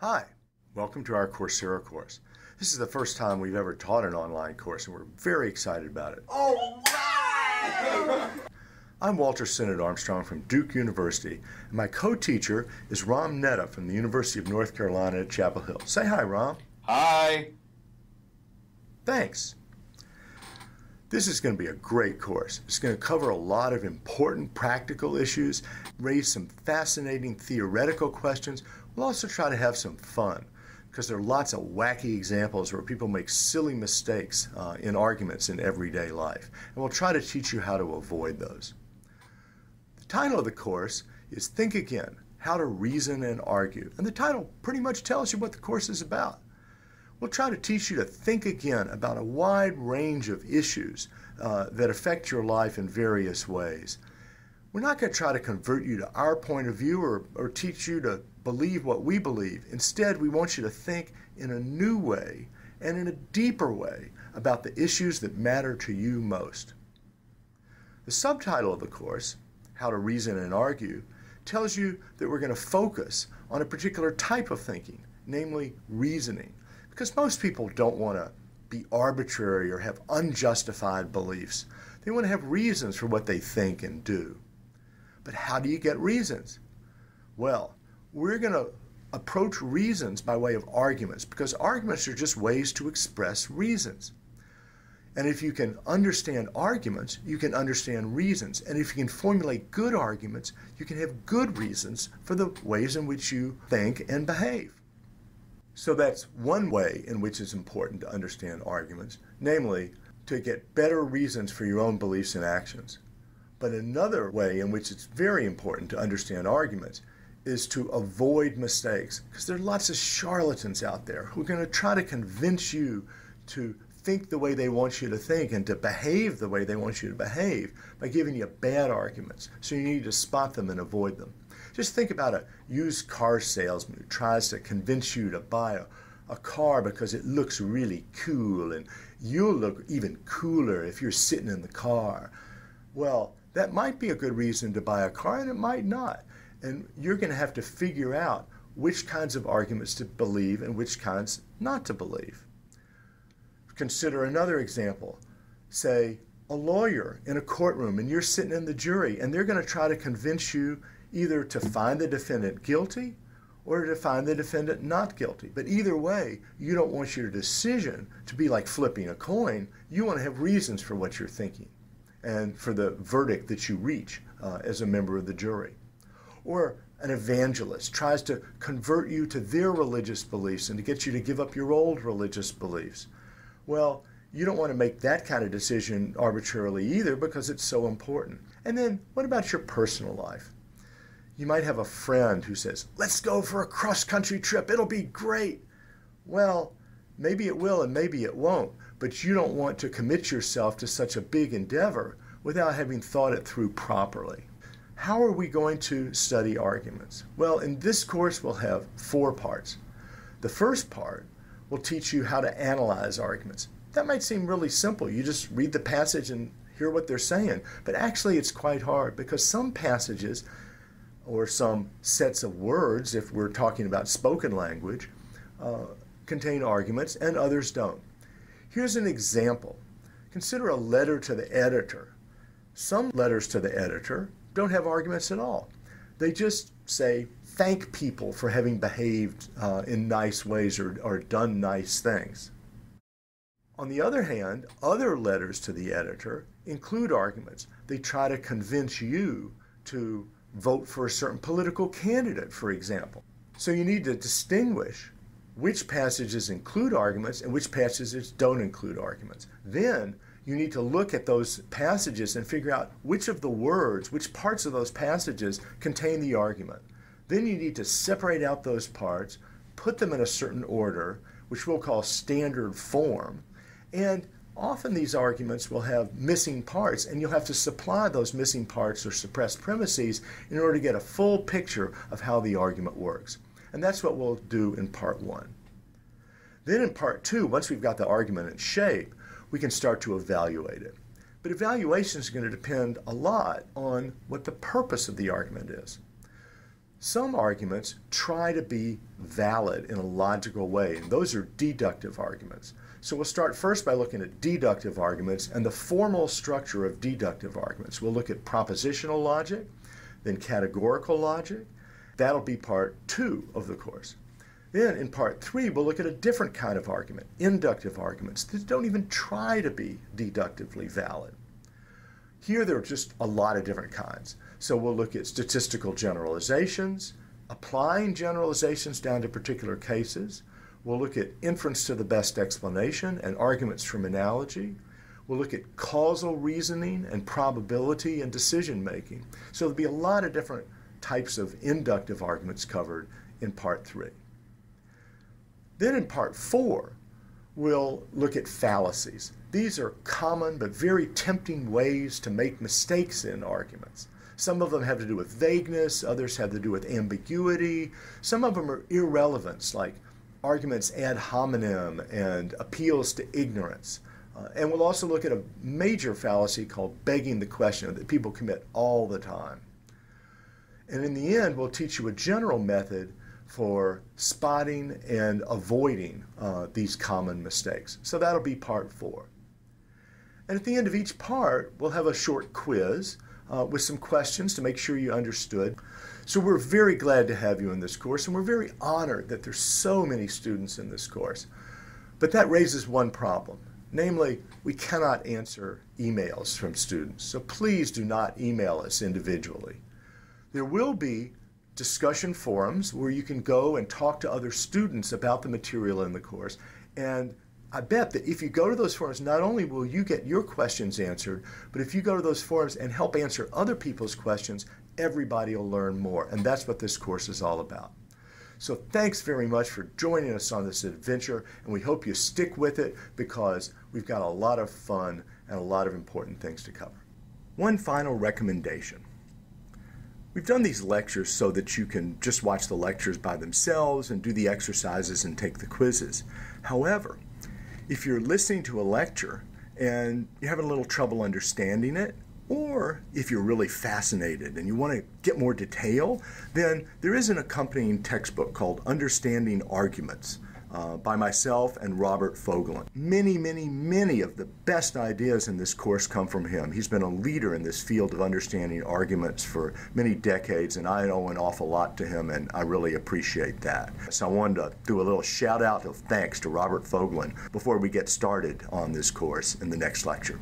Hi, welcome to our Coursera course. This is the first time we've ever taught an online course, and we're very excited about it. All right! I'm Walter Sinnott Armstrong from Duke University, and my co teacher is Ram Netta from the University of North Carolina at Chapel Hill. Say hi, Ram. Hi. Thanks. This is going to be a great course. It's going to cover a lot of important practical issues, raise some fascinating theoretical questions We'll also try to have some fun because there are lots of wacky examples where people make silly mistakes uh, in arguments in everyday life. And we'll try to teach you how to avoid those. The title of the course is Think Again How to Reason and Argue. And the title pretty much tells you what the course is about. We'll try to teach you to think again about a wide range of issues uh, that affect your life in various ways. We're not going to try to convert you to our point of view or, or teach you to believe what we believe. Instead, we want you to think in a new way and in a deeper way about the issues that matter to you most. The subtitle of the course, How to Reason and Argue, tells you that we're going to focus on a particular type of thinking, namely reasoning, because most people don't want to be arbitrary or have unjustified beliefs. They want to have reasons for what they think and do. But how do you get reasons? Well, we're going to approach reasons by way of arguments because arguments are just ways to express reasons. And if you can understand arguments, you can understand reasons. And if you can formulate good arguments, you can have good reasons for the ways in which you think and behave. So that's one way in which it's important to understand arguments, namely to get better reasons for your own beliefs and actions. But another way in which it's very important to understand arguments is to avoid mistakes because there are lots of charlatans out there who are going to try to convince you to think the way they want you to think and to behave the way they want you to behave by giving you bad arguments. So you need to spot them and avoid them. Just think about a used car salesman who tries to convince you to buy a, a car because it looks really cool and you'll look even cooler if you're sitting in the car. Well, that might be a good reason to buy a car and it might not. And you're going to have to figure out which kinds of arguments to believe and which kinds not to believe. Consider another example. Say, a lawyer in a courtroom and you're sitting in the jury and they're going to try to convince you either to find the defendant guilty or to find the defendant not guilty. But either way, you don't want your decision to be like flipping a coin. You want to have reasons for what you're thinking and for the verdict that you reach uh, as a member of the jury. Or an evangelist tries to convert you to their religious beliefs and to get you to give up your old religious beliefs. Well, you don't want to make that kind of decision arbitrarily either because it's so important. And then what about your personal life? You might have a friend who says, Let's go for a cross country trip. It'll be great. Well, maybe it will and maybe it won't but you don't want to commit yourself to such a big endeavor without having thought it through properly. How are we going to study arguments? Well, in this course, we'll have four parts. The first part will teach you how to analyze arguments. That might seem really simple. You just read the passage and hear what they're saying. But actually, it's quite hard because some passages or some sets of words, if we're talking about spoken language, uh, contain arguments and others don't. Here's an example. Consider a letter to the editor. Some letters to the editor don't have arguments at all. They just say, thank people for having behaved uh, in nice ways or, or done nice things. On the other hand, other letters to the editor include arguments. They try to convince you to vote for a certain political candidate, for example. So you need to distinguish which passages include arguments and which passages don't include arguments. Then you need to look at those passages and figure out which of the words, which parts of those passages contain the argument. Then you need to separate out those parts, put them in a certain order, which we'll call standard form. And often these arguments will have missing parts, and you'll have to supply those missing parts or suppressed premises in order to get a full picture of how the argument works. And that's what we'll do in part one. Then in part two, once we've got the argument in shape, we can start to evaluate it. But evaluation is going to depend a lot on what the purpose of the argument is. Some arguments try to be valid in a logical way, and those are deductive arguments. So we'll start first by looking at deductive arguments and the formal structure of deductive arguments. We'll look at propositional logic, then categorical logic, That'll be part two of the course. Then in part three, we'll look at a different kind of argument, inductive arguments that don't even try to be deductively valid. Here there are just a lot of different kinds. So we'll look at statistical generalizations, applying generalizations down to particular cases. We'll look at inference to the best explanation and arguments from analogy. We'll look at causal reasoning and probability and decision making. So there'll be a lot of different types of inductive arguments covered in part three. Then in part four, we'll look at fallacies. These are common but very tempting ways to make mistakes in arguments. Some of them have to do with vagueness, others have to do with ambiguity. Some of them are irrelevance, like arguments ad hominem and appeals to ignorance. Uh, and we'll also look at a major fallacy called begging the question that people commit all the time. And in the end, we'll teach you a general method for spotting and avoiding uh, these common mistakes. So that'll be part four. And at the end of each part, we'll have a short quiz uh, with some questions to make sure you understood. So we're very glad to have you in this course, and we're very honored that there's so many students in this course. But that raises one problem. Namely, we cannot answer emails from students. So please do not email us individually. There will be discussion forums where you can go and talk to other students about the material in the course. And I bet that if you go to those forums, not only will you get your questions answered, but if you go to those forums and help answer other people's questions, everybody will learn more. And that's what this course is all about. So thanks very much for joining us on this adventure, and we hope you stick with it because we've got a lot of fun and a lot of important things to cover. One final recommendation. We've done these lectures so that you can just watch the lectures by themselves and do the exercises and take the quizzes. However, if you're listening to a lecture and you're having a little trouble understanding it, or if you're really fascinated and you want to get more detail, then there is an accompanying textbook called Understanding Arguments uh, by myself and Robert Fogelin. Many, many, many of the best ideas in this course come from him. He's been a leader in this field of understanding arguments for many decades, and I owe an awful lot to him, and I really appreciate that. So I wanted to do a little shout out of thanks to Robert Fogelin before we get started on this course in the next lecture.